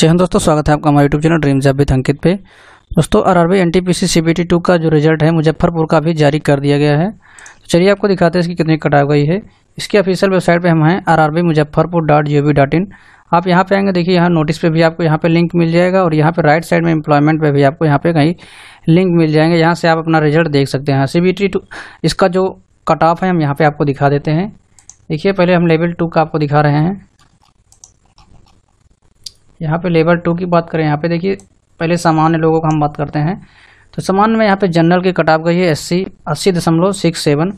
जी हाँ दोस्तों स्वागत है आपका हमारे यूट्यूब चैनल ड्रीम जब भी अंकित पे दोस्तों R R B N T P C C B T two जो रिजल्ट है मुजफ्फरपुर का भी जारी कर दिया गया है तो चलिए आपको दिखाते हैं इसकी कितनी कटा गई है इसकी ऑफिशियल वेबसाइट पे हम हैं R R B Muzaffarpur dot G O V dot in आप यहाँ पे आएंगे देखिए यहाँ नोटिस पे भी आपको यहाँ पे लिंक मिल जाएगा और यहाँ पे राइट साइड में एम्प्लॉयमेंट पे भी आपको यहाँ पे कहीं लिंक मिल जाएंगे यहाँ से आप अपना रिजल्ट देख सकते हैं सी बी टी टू इसका जो कट ऑफ है हम यहाँ पे आपको दिखा देते हैं देखिए पहले हम लेवल टू का आपको दिखा रहे हैं यहाँ पे लेबर टू की बात करें यहाँ पे देखिए पहले सामान्य लोगों को हम बात करते हैं तो सामान्य में यहाँ पे जनरल की कटाव गई है एस सी अस्सी दशमलव सिक्स सेवन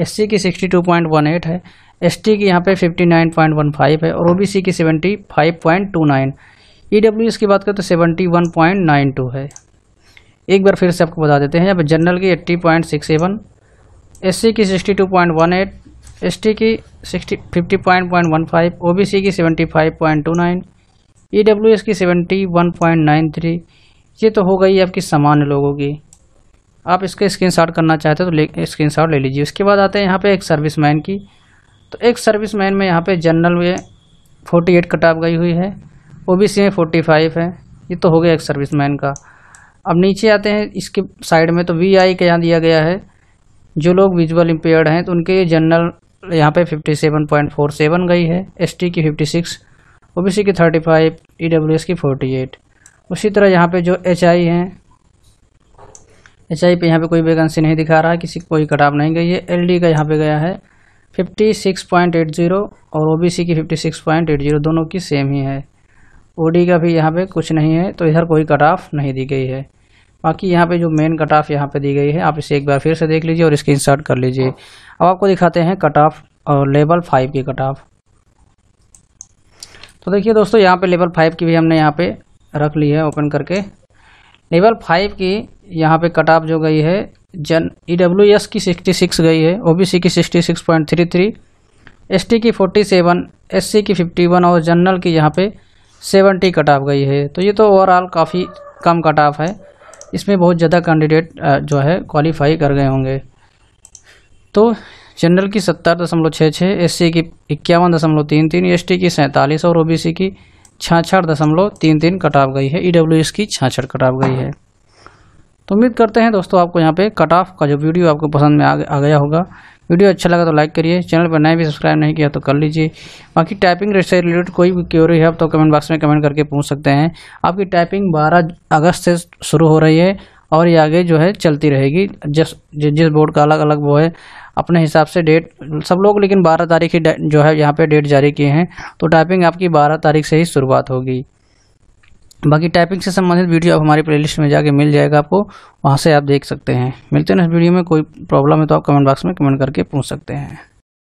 एस सी की sixty two point one eight है एस टी की यहाँ पे fifty nine point one five है और ओ बी सी की seventy five point two nine E W S की बात करें तो seventy one point nine two है एक बार फिर से आपको बता देते हैं यहाँ पर जनरल की eighty point six seven S C की sixty two point one eight S T की sixty fifty point point one five O B C की seventy five point two nine E W S की seventy one point nine three ये तो हो गई आपकी सामान्य लोगों की आप इसके स्क्रीनशॉट करना चाहते हो तो स्क्रीनशॉट ले लीजिए उसके बाद आते हैं यहाँ पे एक सर्विसमैन की तो एक सर्विसमैन में यहाँ पे जनरल में फोर्टी एट कटाप गई हुई है ओबीसी में फोर्टी फाइव है ये तो हो गया एक सर्विसमैन का अब नीचे आते हैं इसके साइड में तो वी आई के यहाँ दिया गया है जो लोग विजुअल इम्पेयर्ड हैं तो उनके जनरल यहाँ फोर सेवन गई है टी की सिक्स सी की थर्टी फाइव एस की फोर्टी एट उसी तरह यहाँ पे जो एच आई हैं एच आई पे यहाँ पे कोई वैकेंसी नहीं दिखा रहा है किसी कोई कटाव नहीं गई है एल डी का यहाँ पे गया है fifty six point eight zero और ओ बी सी की fifty six point eight zero दोनों की सेम ही है ओ डी का भी यहाँ पे कुछ नहीं है तो इधर कोई कट ऑफ नहीं दी गई है बाकी यहाँ पे जो मेन कट ऑफ यहाँ पे दी गई है आप इसे एक बार फिर से देख लीजिए और इंसर्ट कर लीजिए अब आपको दिखाते हैं कट ऑफ और लेवल फाइव की कट ऑफ तो देखिए दोस्तों यहाँ पे लेवल फाइव की भी हमने यहाँ पे रख ली है ओपन करके लेवल फाइव की यहाँ पे कटाप जो गई है जन ई डब्ल्यू एस की सिक्सटी सिक्स गई है ओ बी सी की sixty six point three three S T की फोर्टी सेवन एस सी की फिफ्टी वन और जनरल की यहाँ पे सेवेंटी कट ऑफ गई है तो ये तो ओवरऑल काफ़ी कम कट ऑफ है इसमें बहुत ज़्यादा कैंडिडेट जो है क्वालिफाई कर गए होंगे तो जनरल की सत्तर दशमलव छः छः एस की इक्यावन दशमलव तीन तीन एस की सैंतालीस और ओ की छाछठ दशमलव तीन तीन कटाव गई है ई की छाछठ कटाव गई है तो उम्मीद करते हैं दोस्तों आपको यहाँ पे कट ऑफ का जो वीडियो आपको पसंद में आ, गया होगा वीडियो अच्छा लगा तो लाइक करिए चैनल पर नए भी सब्सक्राइब नहीं किया तो कर लीजिए बाकी टाइपिंग रेट से रिलेटेड कोई भी क्योरी है तो कमेंट बॉक्स में कमेंट करके पूछ सकते हैं आपकी टाइपिंग 12 अगस्त से शुरू हो रही है और ये आगे जो है चलती रहेगी जिस जिस बोर्ड का अलग अलग वो है अपने हिसाब से डेट सब लोग लेकिन बारह तारीख ही जो है यहाँ पे डेट जारी किए हैं तो टाइपिंग आपकी बारह तारीख से ही शुरुआत होगी बाकी टाइपिंग से संबंधित वीडियो आप हमारी प्लेलिस्ट में जाके मिल जाएगा आपको वहाँ से आप देख सकते हैं मिलते हैं इस वीडियो में कोई प्रॉब्लम है तो आप कमेंट बॉक्स में कमेंट करके पूछ सकते हैं